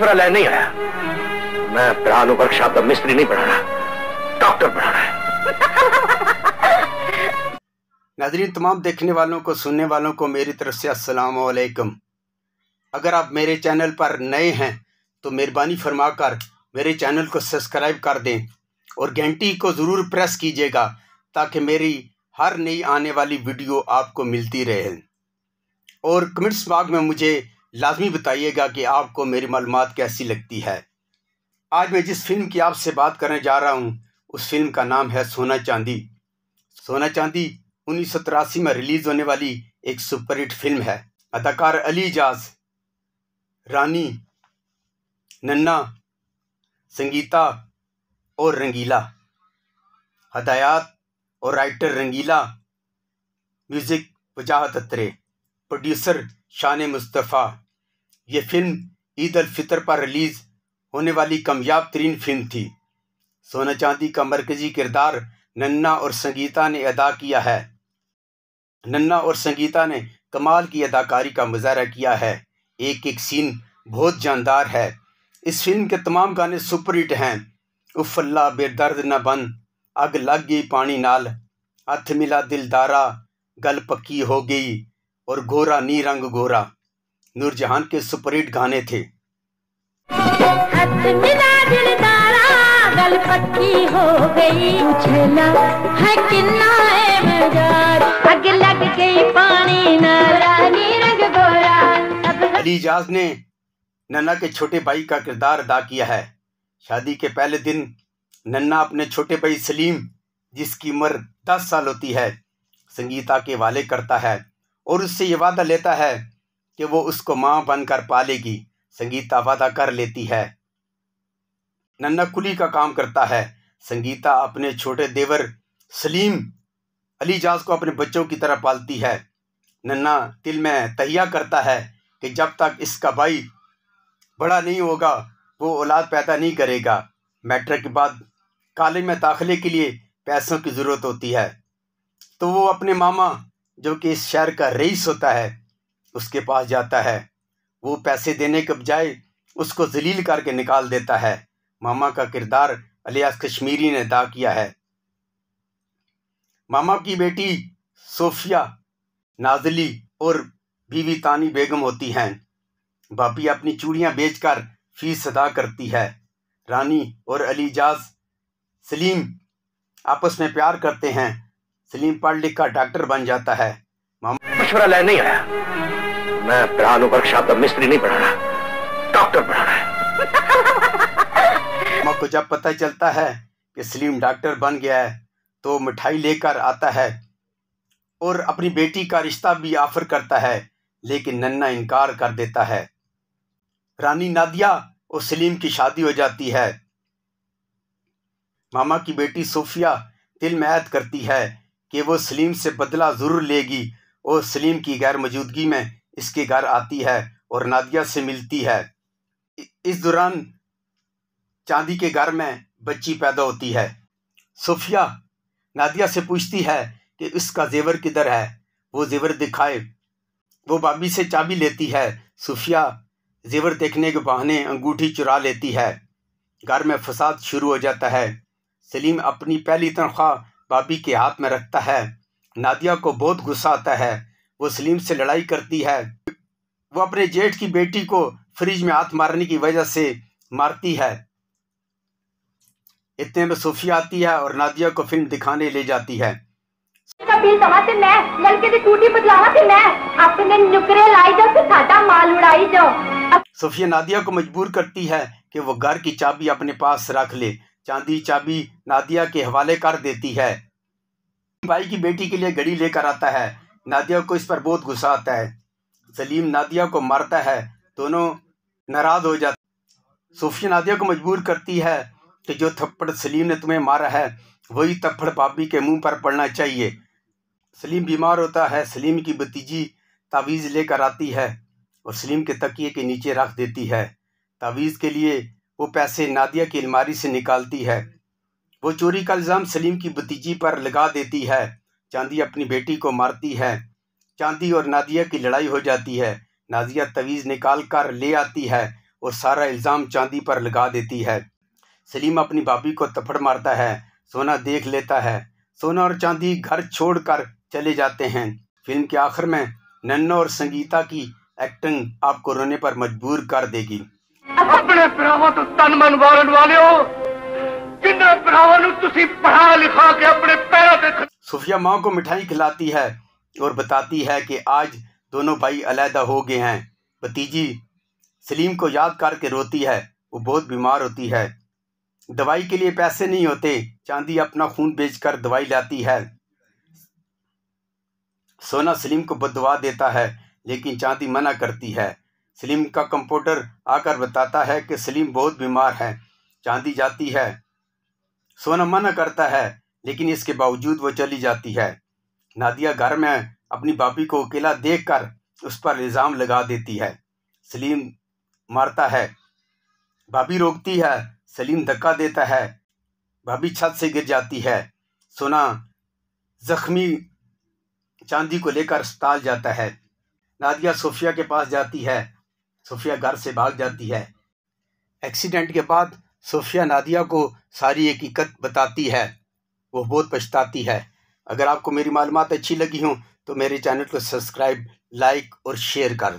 छोरा लय नहीं आया मैं प्राणु वर्कशॉप का मिस्त्री नहीं बनाना डॉक्टर बनाना है नाजरीन तमाम देखने वालों को सुनने वालों को मेरी तरफ से अस्सलाम वालेकुम अगर आप मेरे चैनल पर नए हैं तो मेहरबानी फरमाकर मेरे चैनल को सब्सक्राइब कर दें और घंटी को ज़रूर प्रेस कीजिएगा ताकि मेरी हर नई आने वाली वीडियो आपको मिलती रहे और कमेंट्स बाग में मुझे लाजमी बताइएगा कि आपको मेरी मालूम कैसी लगती है आज मैं जिस फिल्म की आपसे बात करने जा रहा हूँ उस फिल्म का नाम है सोना चांदी सोना चांदी उन्नीस में रिलीज़ होने वाली एक सुपरहिट फिल्म है अदाकार अली जाज रानी नन्ना संगीता और रंगीला हदायात और राइटर रंगीला म्यूज़िक वजाहत अत्रे प्रोड्यूसर शान मुस्तफ़ा ये फिल्म ईद फितर पर रिलीज़ होने वाली कमयाब तरीन फिल्म थी सोना चांदी का मरकज़ी किरदार नन्ना और संगीता ने अदा किया है नन्ना और संगीता ने कमाल की अदाकारी का मुजाहरा किया है एक एक सीन बहुत जानदार है इस फिल्म के तमाम गाने सुपरहिट हैं उफल्ला बेदर्द न बन अग लग गई पानी नाल हथ मिला दिलदारा गल पक्की हो गई और गोरा नी रंग गोरा नूरजहान के सुपरहिट गाने थे हो गई है लग गई पानी गोरा अली जाज ने नन्ना के छोटे भाई का किरदार अदा किया है शादी के पहले दिन नन्ना अपने छोटे भाई सलीम जिसकी उम्र दस साल होती है संगीता के वाले करता है और उससे ये वादा लेता है कि वो उसको माँ बनकर पालेगी संगीता वादा कर लेती है नन्ना कुली का काम करता है संगीता अपने छोटे देवर सलीम अली जाज को अपने बच्चों की तरह पालती है नन्ना दिल में तहिया करता है कि जब तक इसका भाई बड़ा नहीं होगा वो औलाद पैदा नहीं करेगा मैट्रिक के बाद कॉलेज में दाखिले के लिए पैसों की ज़रूरत होती है तो वो अपने मामा जो कि इस शहर का रईस होता है उसके पास जाता है वो पैसे देने के बजाय उसको जलील करके निकाल देता है मामा का किरदार अलियास कश्मीरी ने अदा किया है मामा की बेटी सोफिया नाजली और बीवी तानी बेगम होती हैं भाभी अपनी चूड़ियाँ बेचकर फीस अदा करती है रानी और अलीजाज सलीम आपस में प्यार करते हैं सलीम पढ़ लिख डॉक्टर बन जाता है मशुरा ले नहीं आया मैं प्राण वर्कशॉप का मिस्त्री नहीं बनाना डॉक्टर बनाना है माँ को जब पता चलता है कि सलीम डॉक्टर बन गया है तो मिठाई लेकर आता है और अपनी बेटी का रिश्ता भी ऑफर करता है लेकिन नन्ना इनकार कर देता है रानी नादिया और सलीम की शादी हो जाती है मामा की बेटी सोफिया दिल में करती है कि वो सलीम से बदला ज़रूर लेगी और सलीम की गैर मौजूदगी में इसके घर आती है और नादिया से मिलती है इस दौरान चांदी के घर में बच्ची पैदा होती है सूफिया नादिया से पूछती है कि इसका जेवर किधर है वो जेवर दिखाए वो बाबी से चाबी लेती है सूफिया जेवर देखने के बहाने अंगूठी चुरा लेती है घर में फसाद शुरू हो जाता है सलीम अपनी पहली तनख्वाह भाभी के हाथ में रखता है नादिया को बहुत गुस्सा आता है वो सलीम से लड़ाई करती है वो अपने जेठ की बेटी को फ्रिज में हाथ मारने की वजह से मारती है इतने में सूफिया आती है और नादिया को फिल्म दिखाने ले जाती है सूफिया तो नादिया को मजबूर करती है कि वो घर की चाबी अपने पास रख ले चांदी चाबी नादिया के हवाले कर देती है भाई की बेटी के लिए घड़ी लेकर आता है नादिया को इस पर बहुत गुस्सा आता है सलीम नादिया को मारता है दोनों नाराज हो जाते सूफिया नादिया को मजबूर करती है कि जो थप्पड़ सलीम ने तुम्हें मारा है वही थप्पड़ पापी के मुंह पर पड़ना चाहिए सलीम बीमार होता है सलीम की भतीजी तावीज़ लेकर आती है और सलीम के तकिए के नीचे रख देती है तावीज़ के लिए वो पैसे नादिया की अलमारी से निकालती है वो चोरी का इल्ज़ाम सलीम की भतीजी पर लगा देती है चांदी अपनी बेटी को मारती है चांदी और नादिया की लड़ाई हो जाती है नादिया तवीज़ निकाल कर ले आती है और सारा इल्ज़ाम चांदी पर लगा देती है सलीम अपनी भाभी को तफड़ मारता है सोना देख लेता है सोना और चांदी घर छोड़कर चले जाते हैं फिल्म के आखिर में नन्नो और संगीता की एक्टिंग आपको रोने पर मजबूर कर देगी अपने तो तन मन वाले हो जिन्हें भरावां नु तुसी पढ़ा लिखा के अपने पैरों पे सुफिया माँ को मिठाई खिलाती है और बताती है कि आज दोनों भाई अलहदा हो गए हैं भतीजी सलीम को याद करके रोती है वो बहुत बीमार होती है दवाई के लिए पैसे नहीं होते चांदी अपना खून बेचकर दवाई लाती है सोना सलीम को बदवा देता है लेकिन चांदी मना करती है सलीम का कंप्यूटर आकर बताता है कि सलीम बहुत बीमार है चांदी जाती है सोना मना करता है लेकिन इसके बावजूद वो चली जाती है नादिया घर में अपनी भाभी को अकेला देख कर उस पर इल्ज़ाम लगा देती है सलीम मारता है भाभी रोकती है सलीम धक्का देता है भाभी छत से गिर जाती है सोना जख्मी चांदी को लेकर अस्पताल जाता है नादिया सोफिया के पास जाती है सोफिया घर से भाग जाती है एक्सीडेंट के बाद सोफिया नादिया को सारी हकीकत बताती है वो बहुत पछताती है अगर आपको मेरी मालूम अच्छी लगी हो तो मेरे चैनल को सब्सक्राइब लाइक और शेयर कर